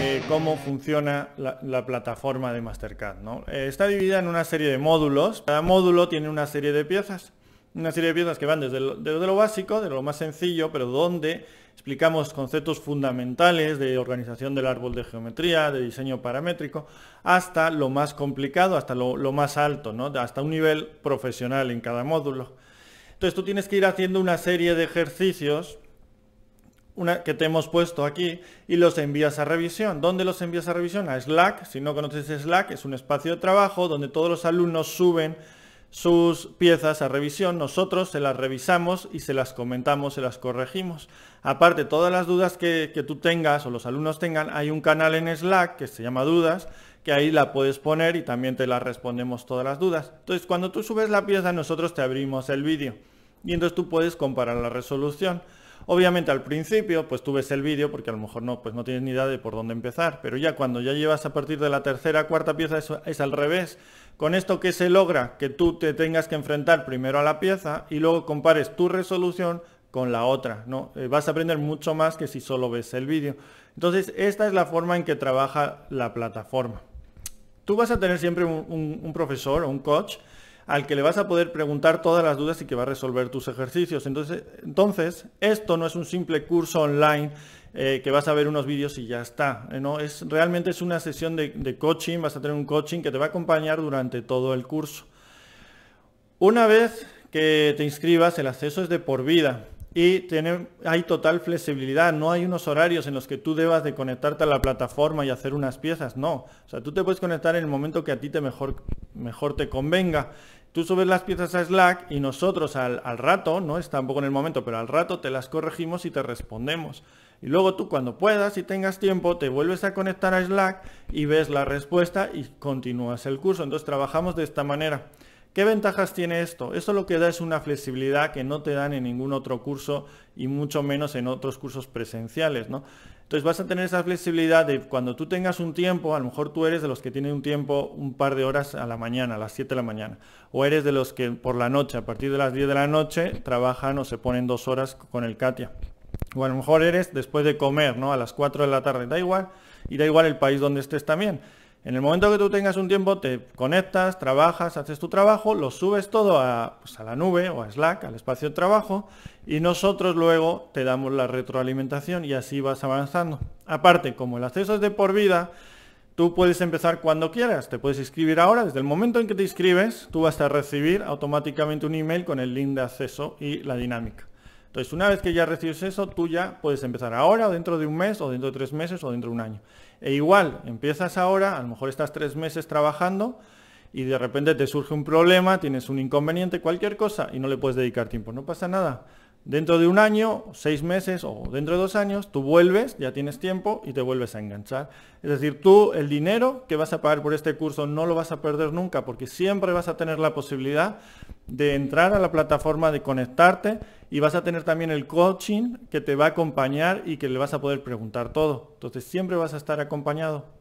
Eh, cómo funciona la, plataforma de Mastercard. Eh, está dividida en una serie de módulos. Cada módulo tiene una serie de piezas. Una serie de piezas que van desde lo, básico, de lo más sencillo, pero donde explicamos conceptos fundamentales de organización del árbol de geometría, de diseño paramétrico, hasta lo más complicado, hasta lo, más alto, hasta un nivel profesional en cada módulo. Entonces tú tienes que ir haciendo una serie de ejercicios una, que te hemos puesto aquí y los envías a revisión. ¿Dónde los envías a revisión? A Slack. Si no conoces Slack, es un espacio de trabajo donde todos los alumnos suben sus piezas a revisión, nosotros se las revisamos y se las comentamos, se las corregimos. Aparte, todas las dudas que, que, tú tengas o los alumnos tengan, hay un canal en Slack que se llama Dudas, que ahí la puedes poner y también te las respondemos todas las dudas. Entonces, cuando tú subes la pieza, nosotros te abrimos el vídeo y entonces tú puedes comparar la resolución. Obviamente al principio pues tú ves el vídeo porque a lo mejor no, pues no tienes ni idea de por dónde empezar, pero ya cuando ya llevas a partir de la tercera, cuarta pieza es, es al revés. Con esto que se logra que tú te tengas que enfrentar primero a la pieza y luego compares tu resolución con la otra, ¿no? Eh, vas a aprender mucho más que si solo ves el vídeo. Entonces, esta es la forma en que trabaja la plataforma. Tú vas a tener siempre un, un profesor o un coach al que le vas a poder preguntar todas las dudas y que va a resolver tus ejercicios. Entonces, entonces esto no es un simple curso online eh, que vas a ver unos vídeos y ya está. Eh, no, es, realmente es una sesión de, de coaching, vas a tener un coaching que te va a acompañar durante todo el curso. Una vez que te inscribas, el acceso es de por vida y hay total flexibilidad, no hay unos horarios en los que tú debas de conectarte a la plataforma y hacer unas piezas, no. O sea, tú te puedes conectar en el momento que a ti te mejor, mejor te convenga. Tú subes las piezas a Slack y nosotros al, al rato, no es tampoco en el momento, pero al rato te las corregimos y te respondemos. Y luego tú cuando puedas y tengas tiempo te vuelves a conectar a Slack y ves la respuesta y continúas el curso. Entonces trabajamos de esta manera. ¿Qué ventajas tiene esto? Esto lo que da es una flexibilidad que no te dan en ningún otro curso y mucho menos en otros cursos presenciales, ¿no? Entonces vas a tener esa flexibilidad de cuando tú tengas un tiempo, a lo mejor tú eres de los que tienen un tiempo un par de horas a la mañana, a las 7 de la mañana, o eres de los que por la noche, a partir de las 10 de la noche, trabajan o se ponen dos horas con el Katia. O a lo mejor eres después de comer, ¿no? A las 4 de la tarde, da igual, y da igual el país donde estés también. En el momento que tú tengas un tiempo, te conectas, trabajas, haces tu trabajo, lo subes todo pues, a, la nube o a Slack, al espacio de trabajo, y nosotros luego te damos la retroalimentación y así vas avanzando. Aparte, como el acceso es de por vida, tú puedes empezar cuando quieras, te puedes inscribir ahora, desde el momento en que te inscribes, tú vas a recibir automáticamente un email con el link de acceso y la dinámica. Entonces, una vez que ya recibes eso, tú ya puedes empezar ahora, dentro de un mes, o dentro de tres meses, o dentro de un año. E igual, empiezas ahora, a lo mejor estás tres meses trabajando, y de repente te surge un problema, tienes un inconveniente, cualquier cosa, y no le puedes dedicar tiempo. No pasa nada. Dentro de un año, seis meses o dentro de dos años, tú vuelves, ya tienes tiempo y te vuelves a enganchar. Es decir, tú el dinero que vas a pagar por este curso no lo vas a perder nunca porque siempre vas a tener la posibilidad de entrar a la plataforma, de conectarte y vas a tener también el coaching que te va a acompañar y que le vas a poder preguntar todo. Entonces siempre vas a estar acompañado.